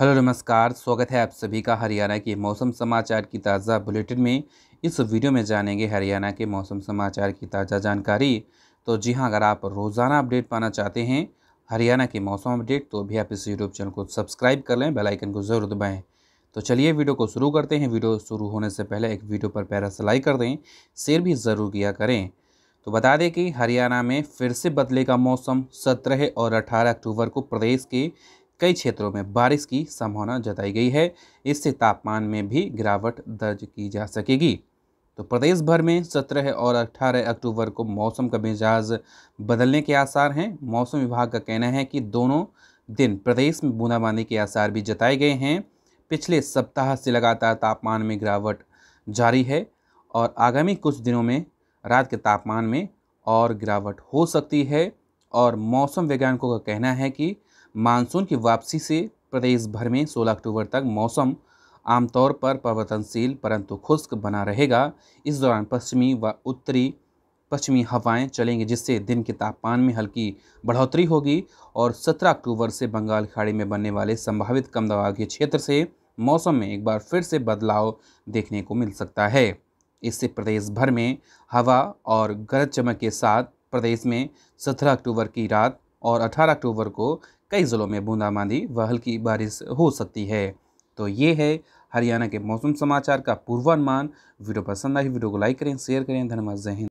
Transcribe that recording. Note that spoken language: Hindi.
हेलो नमस्कार स्वागत है आप सभी का हरियाणा के मौसम समाचार की ताज़ा बुलेटिन में इस वीडियो में जानेंगे हरियाणा के मौसम समाचार की ताज़ा जानकारी तो जी हां अगर आप रोज़ाना अपडेट पाना चाहते हैं हरियाणा के मौसम अपडेट तो भी आप इस यूट्यूब चैनल को सब्सक्राइब कर लें बेलाइकन को ज़रूर दबाएँ तो चलिए वीडियो को शुरू करते हैं वीडियो शुरू होने से पहले एक वीडियो पर पैरा सिलाई कर दें शेयर भी ज़रूर किया करें तो बता दें कि हरियाणा में फिर से बदलेगा मौसम सत्रह और अठारह अक्टूबर को प्रदेश के कई क्षेत्रों में बारिश की संभावना जताई गई है इससे तापमान में भी गिरावट दर्ज की जा सकेगी तो प्रदेश भर में सत्रह और 18 अक्टूबर को मौसम का मिजाज बदलने के आसार हैं मौसम विभाग का कहना है कि दोनों दिन प्रदेश में बूंदाबांदी के आसार भी जताए गए हैं पिछले सप्ताह से लगातार तापमान में गिरावट जारी है और आगामी कुछ दिनों में रात के तापमान में और गिरावट हो सकती है और मौसम वैज्ञानिकों का कहना है कि मानसून की वापसी से प्रदेश भर में 16 अक्टूबर तक मौसम आमतौर पर परिवर्तनशील परंतु खुश्क बना रहेगा इस दौरान पश्चिमी व उत्तरी पश्चिमी हवाएं चलेंगी जिससे दिन के तापमान में हल्की बढ़ोतरी होगी और 17 अक्टूबर से बंगाल खाड़ी में बनने वाले संभावित कम दबाव के क्षेत्र से मौसम में एक बार फिर से बदलाव देखने को मिल सकता है इससे प्रदेश भर में हवा और गरज चमक के साथ प्रदेश में 17 अक्टूबर की रात और 18 अक्टूबर को कई ज़िलों में बूंदाबांदी व हल्की बारिश हो सकती है तो ये है हरियाणा के मौसम समाचार का पूर्वानुमान वीडियो पसंद आई वीडियो को लाइक करें शेयर करें धन्यवाद जय हिंद